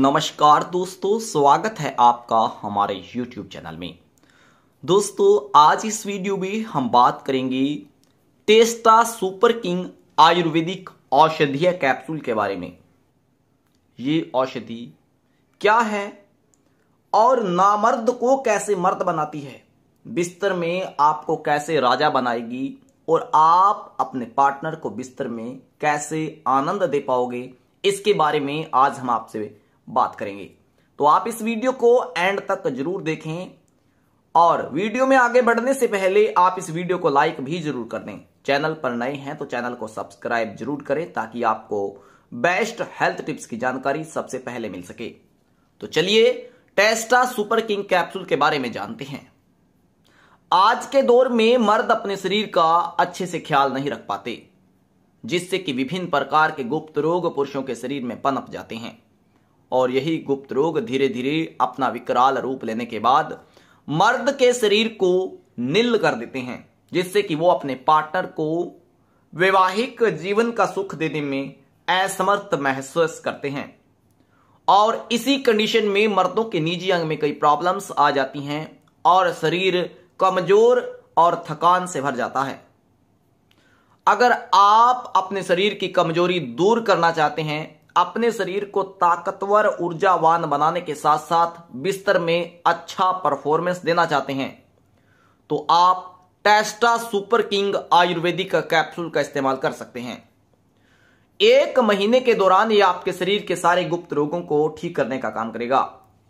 नमस्कार दोस्तों स्वागत है आपका हमारे YouTube चैनल में दोस्तों आज इस वीडियो में हम बात करेंगे टेस्टा सुपर किंग आयुर्वेदिक औषधीय कैप्सूल के बारे में ये औषधि क्या है और नामर्द को कैसे मर्द बनाती है बिस्तर में आपको कैसे राजा बनाएगी और आप अपने पार्टनर को बिस्तर में कैसे आनंद दे पाओगे इसके बारे में आज हम आपसे बात करेंगे तो आप इस वीडियो को एंड तक जरूर देखें और वीडियो में आगे बढ़ने से पहले आप इस वीडियो को लाइक भी जरूर कर दें चैनल पर नए हैं तो चैनल को सब्सक्राइब जरूर करें ताकि आपको बेस्ट हेल्थ टिप्स की जानकारी सबसे पहले मिल सके तो चलिए टेस्टा सुपर किंग कैप्सूल के बारे में जानते हैं आज के दौर में मर्द अपने शरीर का अच्छे से ख्याल नहीं रख पाते जिससे कि विभिन्न प्रकार के गुप्त रोग पुरुषों के शरीर में पनप जाते हैं और यही गुप्त रोग धीरे धीरे अपना विकराल रूप लेने के बाद मर्द के शरीर को नील कर देते हैं जिससे कि वो अपने पार्टनर को वैवाहिक जीवन का सुख देने में असमर्थ महसूस करते हैं और इसी कंडीशन में मर्दों के निजी अंग में कई प्रॉब्लम्स आ जाती हैं और शरीर कमजोर और थकान से भर जाता है अगर आप अपने शरीर की कमजोरी दूर करना चाहते हैं अपने शरीर को ताकतवर ऊर्जावान बनाने के साथ साथ बिस्तर में अच्छा परफॉर्मेंस देना चाहते हैं तो आप Testa super king Ayurvedic capsule का इस्तेमाल कर सकते हैं एक महीने के दौरान यह आपके शरीर के सारे गुप्त रोगों को ठीक करने का काम करेगा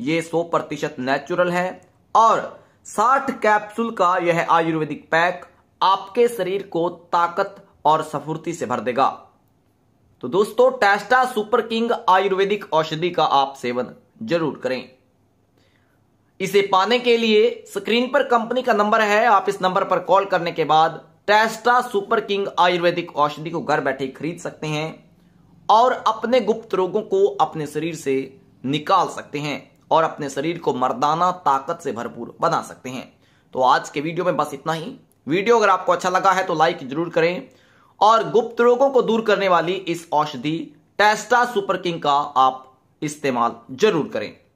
यह 100 प्रतिशत नेचुरल है और 60 कैप्सूल का यह आयुर्वेदिक पैक आपके शरीर को ताकत और सफूर्ति से भर देगा तो दोस्तों टेस्टा सुपर किंग आयुर्वेदिक औषधि का आप सेवन जरूर करें इसे पाने के लिए स्क्रीन पर कंपनी का नंबर है आप इस नंबर पर कॉल करने के बाद टेस्टा सुपर किंग आयुर्वेदिक औषधि को घर बैठे खरीद सकते हैं और अपने गुप्त रोगों को अपने शरीर से निकाल सकते हैं और अपने शरीर को मर्दाना ताकत से भरपूर बना सकते हैं तो आज के वीडियो में बस इतना ही वीडियो अगर आपको अच्छा लगा है तो लाइक जरूर करें और गुप्त रोगों को दूर करने वाली इस औषधि टेस्टा सुपर किंग का आप इस्तेमाल जरूर करें